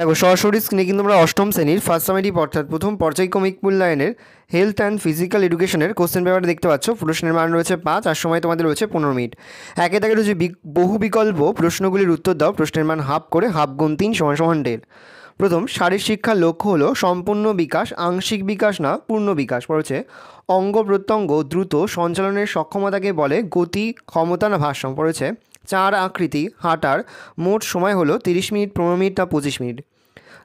দেখো সরাসরি স্ক্রিনে কিন্তু আমরা অষ্টম শ্রেণীর ফার্স্ট সামেটিভ অর্থাৎ প্রথম পর্যায়ক্রমিক মূল্যায়নের হেলথ অ্যান্ড ফিজিক্যাল এডুকেশনের কোশ্চেন পেপার দেখতে পাচ্ছ প্রশ্নের মান রয়েছে পাঁচ আর সময় তোমাদের রয়েছে পনেরো মিনিট একে তাকে রয়েছে বহু বিকল্প প্রশ্নগুলির উত্তর দাও প্রশ্নের মান হাফ করে হাফ গুণ তিন সময় সমান দেড় প্রথম শারীর শিক্ষার লক্ষ্য হলো সম্পূর্ণ বিকাশ আংশিক বিকাশ না পূর্ণ বিকাশ পড়েছে অঙ্গ প্রত্যঙ্গ দ্রুত সঞ্চালনের সক্ষমতাকে বলে গতি ক্ষমতা না ভারসাম্য পড়েছে চার আকৃতি হাঁটার মোট সময় হলো তিরিশ মিনিট পনেরো মিনিট না পঁচিশ মিনিট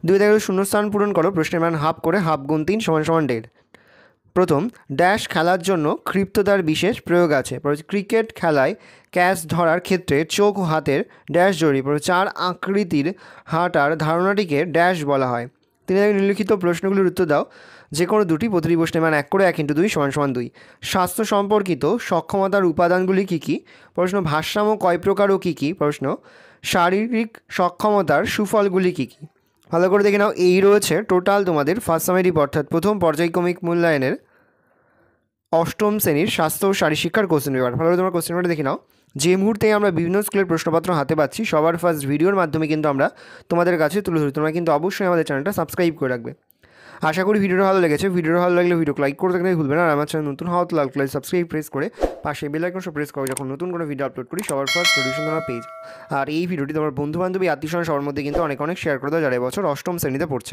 দুই শূন্য শূন্যস্থান পূরণ করো প্রশ্নের মান হাফ করে হাফ গুণ তিন সমান সমান ডেড প্রথম ড্যাশ খেলার জন্য ক্ষিপ্ততার বিশেষ প্রয়োগ আছে ক্রিকেট খেলায় ক্যাচ ধরার ক্ষেত্রে চোখ ও হাতের ড্যাশ জরুরি চার আকৃতির হাঁটার ধারণাটিকে ড্যাশ বলা হয় তিনি নিম্নলিখিত প্রশ্নগুলির উত্তর দাও যে কোনো দুটি প্রতিটি প্রশ্নের মান এক করে এক ইন্টু দুই সমান সমান দুই স্বাস্থ্য সম্পর্কিত সক্ষমতার উপাদানগুলি কী কী প্রশ্ন ভারসাম্য কয় প্রকার ও কী কী প্রশ্ন শারীরিক সক্ষমতার সুফলগুলি কী কী ভালো করে দেখে নাও এই রয়েছে টোটাল তোমাদের ফার্স্ট সামেরিপ অর্থাৎ প্রথম পর্যায়ক্রমিক মূল্যায়নের অষ্টম শ্রেণীর স্বাস্থ্য ও শারীর শিক্ষার কোশ্চেন পেপার ভালো করে তোমার কোশ্চেন পেপারটা দেখে নাও যে মুহূর্তে আমরা বিভিন্ন স্কুলের প্রশ্নপত্র হাতে পাচ্ছি সবার ফার্স্ট ভিডিওর মাধ্যমে কিন্তু আমরা তোমাদের কাছে তুলে ধরি তোমরা কিন্তু অবশ্যই আমাদের চ্যানেলটা সাবস্ক্রাইব করে রাখবে আশা করি ভিডিওটা ভালো লেগেছে ভিডিওটা ভালো লাগলে ভিডিও লাইক করতে থাকলে ভুলবেন আর আমার চ্যানেল নতুন হওয়া লাল লাইক সাবস্ক্রাইব প্রেস করে পাশে বেল আইকন প্রেস করে যখন নতুন কোনো ভিডিও আপলোড করি সবার ফার্স্ট নোটিফিকেশন তোমরা পেয়ে আর এই ভিডিওটি তোমার বন্ধু বান্ধবী আত্মীয় সবার মধ্যে কিন্তু অনেক অনেক শেয়ার করে দাও যারা এবছর অষ্টম শ্রেণীতে পড়ছে